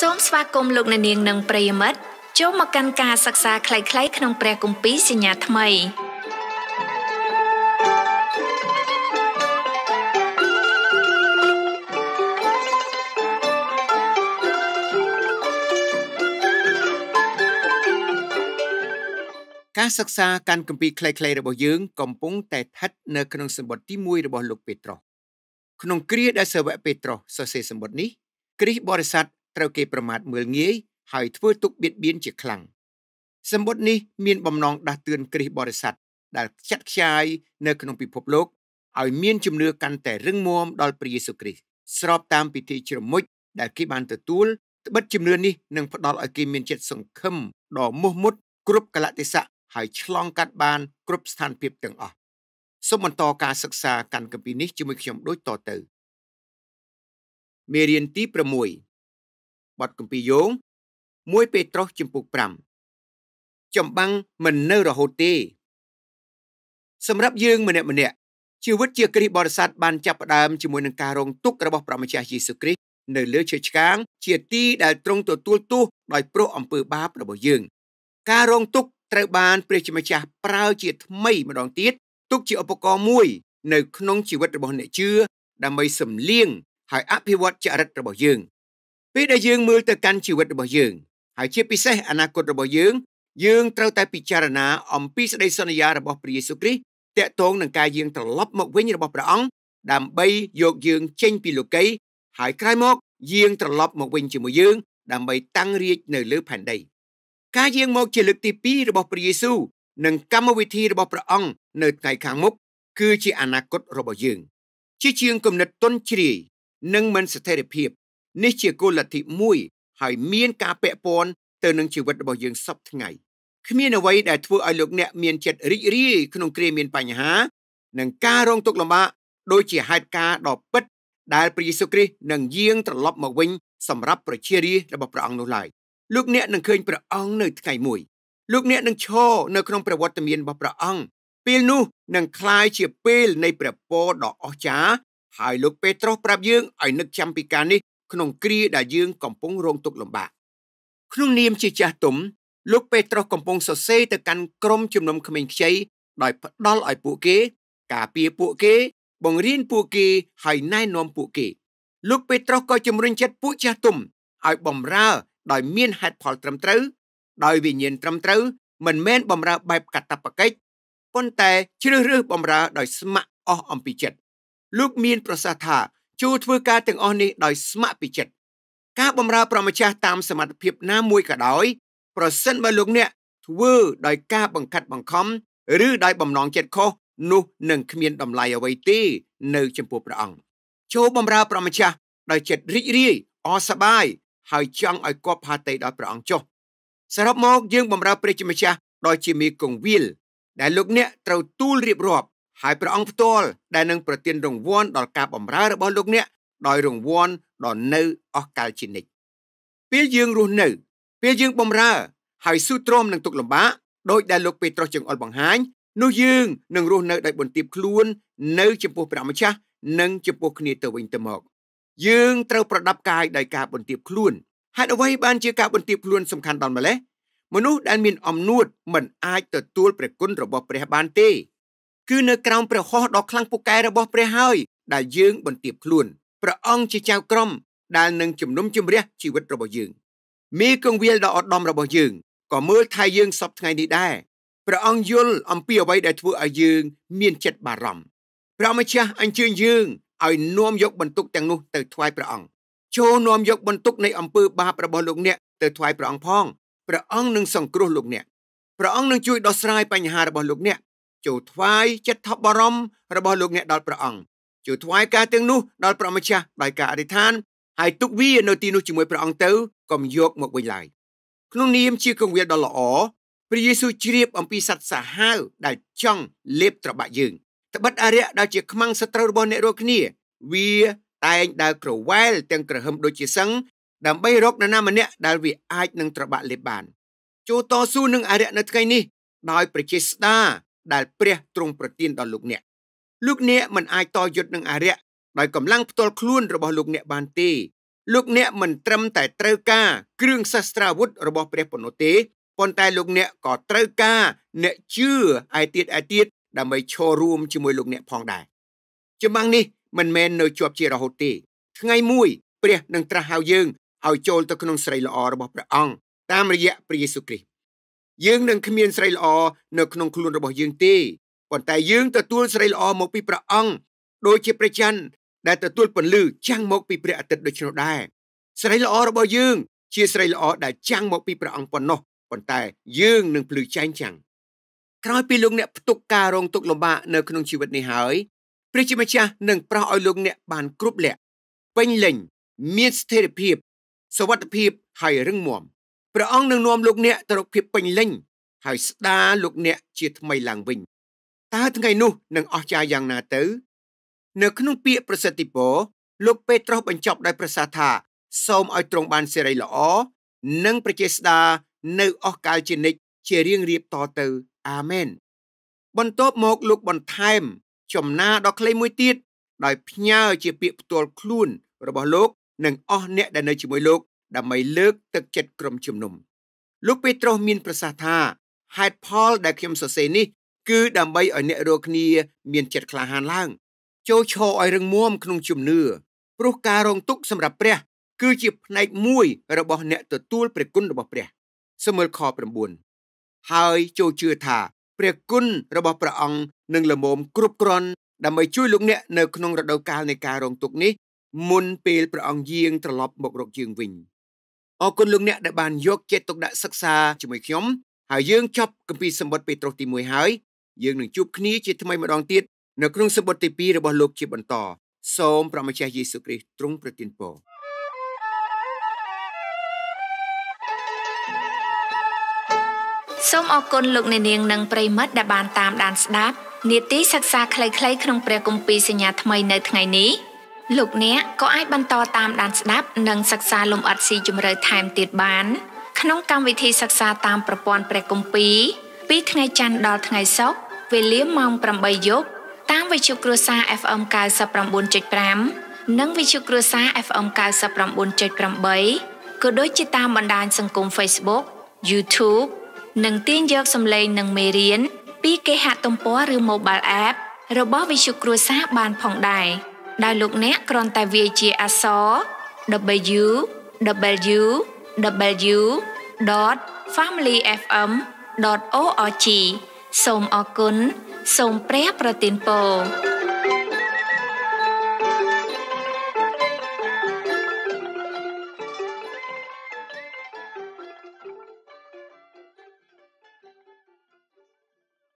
សូមស្វាគមន៍លោកអ្នកនាងនិងប្រិយមិត្តចូលមកកាន់ការសិក្សាខ្លីៗក្នុង ព្រះគម្ពីរសញ្ញាថ្មីការសិក្សាកាន់គម្ពីរខ្លីៗរបស់យើង កំពុងតែស្ថិត នៅក្នុងសម្បត្តិទី1របស់លោកពេត្រុសក្នុងគ្រាដែលសាវកពេត្រុសសរសេរសម្បត្តិនេះគ្រីស្ទបរិស័ទត្រូវគេប្រមាថមើលងាយហើយធ្វើទុកបៀតបៀនជាខ្លាំងសម្បត្តិនេះមានបំណងដាស់តឿនគ្រិស្តបរិស័ទដែលខ្ចាត់ខ្ចាយ នៅក្នុងពិភពលោកឲ្យមានជំនឿកាន់តែរឹងមាំដល់ព្រះយេស៊ូវគ្រីស្ទស្របតាមពិធីជ្រមុជដែលគេបានទទួលត្បិតជំនឿនេះនឹងផ្ដល់ឲ្យគេមានចិត្តសង្ឃឹមដ៏មោះមុតគ្រប់កលៈទេសៈហើយឆ្លងកាត់បាន គ្រប់ស្ថានភាពទាំងអស់សូមបន្តការសិក្សាកាន់កម្ពីនេះជាមួយខ្ញុំដូចតទៅមេរៀនទី6បទកម្ពីយោង1ពេត្រុសជំពូក5ចំបាំងមិននៅរហូតទេសម្រាប់យើងម្នាក់ម្នាក់ជីវិតជាគ្រិស្តបរិស័ទបានចាប់ផ្ដើមជាមួយនឹងការរងទុក្ខរបស់ព្រះម្ចាស់យេស៊ូវគ្រីស្ទនៅលើឈើឆ្កាង ជាទីដែលទ្រង់ទទួលទោសដោយព្រោះអំពើបាបរបស់យើងការរងទុក្ខត្រូវបានព្រះជាម្ចាស់ប្រើជា ថ្មីម្ដងទៀតទុកជាឧបករណ៍មួយនៅក្នុងជីវិតរបស់អ្នកជឿដើម្បីសំលៀងហើយអភិវឌ្ឍចរិតរបស់យើងពេលដែលយើងមើលទៅកាន់ជីវិតរបស់យើងហើយជាពិសេសអនាគតរបស់យើងយើងត្រូវតែពិចារណាអំពីសេចក្តីសន្យារបស់ព្រះយេស៊ូវគ្រីស្ទតាក់ទងនឹងការយើងត្រឡប់មកវិញរបស់ព្រះអង្គដើម្បីយកយើងចេញពីលោកីយ៍ហើយក្រោយមកយើងត្រឡប់មកវិញជាមួយយើងដើម្បីតាំងរាជនៅលើផែនដី ការយាងមកជាលើកទី2របស់ព្រះយេស៊ូវនិងកម្មវិធីរបស់ព្រះអង្គនៅថ្ងៃខាងមុខគឺជាអនាគតរបស់យើង ជាជាងគំនិតទុនជ្រាយនិងមិនស្ថិរភាពនេះជាគោលលទ្ធិមួយហើយមានការពាក់ព័ន្ធទៅនឹងជីវិតរបស់យើងសពថ្ងៃគ្មានអ្វីដែលធ្វើឲ្យលោកអ្នកមានចិត្តរីករាយក្នុងគ្រាមានបញ្ហា និងការរងទុក្ខលំបាកដូចជាហេតុការណ៍ដ៏ពិតដែលព្រះយេស៊ូវគ្រីស្ទនឹងយាងត្រឡប់មកវិញសម្រាប់ប្រជារាស្ត្ររបស់ព្រះអង្គនោះឡើយលោកអ្នកនឹងឃើញព្រះអង្គនៅថ្ងៃមួយលោកអ្នកនឹងឈរនៅក្នុងព្រះវត្តមានរបស់ព្រះអង្គពេលនោះនឹងคล้ายជាពេលនៃព្រះពរដ៏អស្ចារ្យហើយលោកពេត្រុសប្រាប់យើងឲ្យនឹកចាំពីការនេះក្នុងគ្រាដែលយើងកំពុងរងទុក្ខលំបាកក្នុងនាមជាចាស់ទុំលោកពេត្រុសកំពុងសរសេរទៅកាន់ក្រុមជំនុំក្មេងខ្ចីដោយផ្ដល់ឲ្យពួកគេ ការពារពួកគេ បង្រៀនពួកគេហើយណែនាំពួកគេ លោកពេត្រុសក៏ជំរុញចិត្តពួកចាស់ទុំឲ្យបំរើដោយមានហេតុផលត្រឹមត្រូវដោយវិញ្ញាណត្រឹមត្រូវ មិនមែនបំរើបែបកតបកិច្ចប៉ុន្តែជ្រើសរើសបំរើដោយស្ម័គ្រអស់អំពីចិត្តលោកមានប្រសាសន៍ថាជួធ្វើការទាំងអស់នេះដោយស្ម័គ្រពីចិត្តការបម្រើប្រមចាស់តាមសមត្ថភាពណាមួយក៏ដោយ ប្រសិនបើលោកអ្នក ធ្វើដោយការបង្កាត់បង្ខំឬដោយបំណងចិត្តខុសនោះនឹងគ្មានតម្លៃអ្វីទេនៅ ចំពោះព្រះអង្គចូលបម្រើប្រមចាស់ដោយចិត្តរីករាយអសប្បាយហើយចង់ឲ្យគប់ផាតេដល់ព្រះអង្គចុះសរុបមកយើងបម្រើព្រះជាម្ចាស់ដោយជាមេគង្វាលដែលលោកអ្នកត្រូវទូលរៀបរាប់ហើយព្រះអង្គផ្ទាល់ដែលនឹងប្រទាន រង្វាន់ដល់ការបម្រើរបស់លោកអ្នកដោយរង្វាន់ដល់នៅអស់កលជានិច្ចពេលយើងរស់នៅពេលយើងបម្រើហើយស៊ូទ្រាំនឹងទុកលំបាកដោយដែលលោកពេត្រុសជើងអល់បង្ហាញនោះយើងនឹងរស់នៅដោយបន្ទាបខ្លួន នៅ ចំពោះព្រះម្ចាស់និងចំពោះគ្នាទៅវិញទៅមក យើងត្រូវប្រដាប់កាយដោយការបន្ទាបខ្លួនហេតុអ្វីបានជាការបន្ទាបខ្លួនសំខាន់ដល់ម្លេះមនុស្សដែលមានអំណួតមិនអាចទទួលព្រះគុណរបស់ព្រះបានទេគឺនៅក្រោមព្រះហស្ថដ៏ខ្លាំងពូកែរបស់ព្រះហើយដែលយើងបន្ទាបខ្លួនព្រះអង្គជាចៅក្រមដែលនឹងជំនុំជម្រះជីវិតរបស់យើងមេគង្វាលដ៏ឧត្តមរបស់យើងក៏មើលថែយើងសពថ្ងៃនេះដែរព្រះអង្គយល់អំពីអ្វីដែលធ្វើឲ្យយើងមានចិត្តបារម្ភព្រះម្ចាស់អញ្ជើញយើងឲ្យនាំយកបន្ទុកទាំងនោះទៅថ្វាយព្រះអង្គចូលនាំយកបន្ទុកនៃអំពើបាបរបស់លោកអ្នកទៅថ្វាយព្រះអង្គផងព្រះអង្គនឹងសង្គ្រោះលោកអ្នកព្រះអង្គនឹងជួយដោះស្រាយបញ្ហារបស់លោកអ្នកចូលថ្វាយចិត្តថប់បារម្ភរបស់លោកអ្នកដល់ព្រះអង្គចូលថ្វាយការទាំងនោះដល់ព្រះម្ចាស់ដោយការអធិដ្ឋានហើយទុកវានៅទីនោះជាមួយព្រះអង្គទៅកុំយកមកវិញឡើយក្នុងនាមជាកងវាលដ៏ល្អព្រះយេស៊ូវជ្រាប អំពីសត្វសាហាវដែលចង់លេបត្របាក់យើងត្បិតអរិយដែលជាខ្មាំងសត្រូវរបស់អ្នករាល់គ្នា វាតែងដើរក្រវ៉ែលទាំងក្រហឹមដូចជាសឹងដើម្បីរកនរណាម្នាក់ដែលវាអាចនឹងត្របាក់លេបបានចូលតស៊ូនឹងអរិយនៅថ្ងៃនេះដោយព្រះចេស្តាដែលព្រះទ្រង់ប្រទានដល់លោកអ្នកលោកអ្នកមិនអាចតយុទ្ធនឹងអារ្យដោយកម្លាំងផ្ទាល់ខ្លួនរបស់លោកអ្នកបានទេលោកអ្នកមិនត្រឹមតែត្រូវការគ្រឿងសាស្ត្រាវុធរបស់ព្រះប៉ុណ្ណោះទេប៉ុន្តែលោកអ្នកក៏ត្រូវការ អ្នកជឿឯទៀតឯទៀតដើម្បីឈររួមជាមួយលោកអ្នកផងដែរច្បាំងនេះមិនមែននៅជាប់ជារហូតទេថ្ងៃមួយព្រះនឹងត្រាស់ហៅយើងឲ្យចូលទៅក្នុងស្រីល្អរបស់ព្រះអង្គតាមរយៈព្រះយេស៊ូវគ្រីស្ទយើងនឹងគ្មានស្រីល្អនៅក្នុងខ្លួនរបស់យើងទេប៉ុន្តែយើងទទួលស្រីល្អមកពីព្រះអង្គដូចជាព្រះច័ន្ទដែលទទួលពន្លឺចាំងមកពីព្រះអាទិត្យដូច្នោះដែរស្រីល្អរបស់យើងជាស្រីល្អដែលចាំងមកពីព្រះអង្គប៉ុណ្ណោះប៉ុន្តែយើងនឹងភ្លឺចែងចាំងក្រោយពីលោកអ្នកផ្ទុកការរងទុក្ខលំបាកនៅក្នុងជីវិតនេះហើយព្រះជាម្ចាស់នឹងប្រោះឲ្យលោកអ្នកបានគ្រប់លក្ខពេញលេញមានស្ថិរភាពសវត្ថភាពហើយរឹងមាំព្រះអង្គនឹងនាំលោកអ្នកទៅរកភាពពេញលេញ ហើយស្ដារលោកអ្នកជាថ្មីឡើងវិញតើថ្ងៃនោះនឹងអស្ចារ្យយ៉ាងណាទៅ នៅក្នុងពាក្យប្រសិទ្ធិពរលោកពេត្រុសបញ្ចប់ដោយប្រសាសន៍ថាសូមឲ្យទ្រង់បានសេរីល្អនិងប្រជេស្តានៅអស់កលជានិច្ចជារៀងរៀបតទៅអាមែនបន្ទាប់មកលោកបន្ថែម ចំណាដល់ក្លេមួយទៀតដោយផ្ញើជាពាក្យផ្ទាល់ខ្លួនរបស់លោកនិងអស់អ្នកដែលនៅជាមួយលោកដើម្បីលើកទឹកចិត្តក្រុមជំនុំលោកពេត្រុសមាន ប្រសាសន៍ថាហេតុផលដែលខ្ញុំសរសេរនេះគឺ ដើម្បីឲ្យអ្នករាល់គ្នាមានចិត្តក្លាហានឡើងចូលឈរឲ្យរឹងមាំក្នុងជំនឿព្រោះការរងទុក្ខសម្រាប់ព្រះគឺជាផ្នែកមួយរបស់អ្នកទទួលព្រះគុណរបស់ព្រះសមើលខ9ហើយចូលជឿថា ព្រះគុណរបស់ព្រះអង្គនឹងលមមគ្រប់គ្រាន់ដើម្បីជួយលោកអ្នកនៅក្នុង រដូវកាលនៃការរងទុក្ខនេះមុនពេលព្រះអង្គយាងត្រឡប់មករកយើងវិញអរគុណលោកអ្នកដែលបានយកចិត្តទុកដាក់សិក្សាជាមួយខ្ញុំហើយយើងចប់គម្ពីរសម្បត្តិពេត្រុសទី1ហើយយើងនឹងជួបគ្នាជាថ្មីម្ដងទៀតនៅក្នុងសម្បត្តិទី2របស់លោកជាបន្តសូមព្រះម្ចាស់យេស៊ូវគ្រីស្ទទ្រង់ប្រទានពរសូមអរគុណលោកអ្នកនាងនិងប្រិមិត្តដែលបានតាមដានស្ដាប់នីតិសិក្សាខ្លីៗក្នុងព្រះគម្ពីរសញ្ញាថ្មីនៅថ្ងៃនេះលោកអ្នកក៏អាចបន្តតាមដានស្ដាប់និងសិក្សាលំអិតស៊ីជម្រៅថែមទៀតបានក្នុងកម្មវិធីសិក្សាតាមប្រព័ន្ធព្រះគម្ពីរពីថ្ងៃច័ន្ទដល់ថ្ងៃសុក្រវេលាម៉ោង8យប់តាមវិទ្យុគ្រួសារ FM 99.5និងវិទ្យុគ្រួសារ FM 99.8ក៏ដូចជាតាមបណ្ដាញសង្គម Facebook YouTube និងទាញយកសំឡេងនិងមេរៀនពីគេហទំព័រឬ Mobile App របស់វិទ្យុគ្រួសារបានផងដែរ។ដោយលោកអ្នកគ្រាន់តែវាយជាអក្សរ www.familyfm.org សូមអរគុណសូមព្រះប្រទានពរ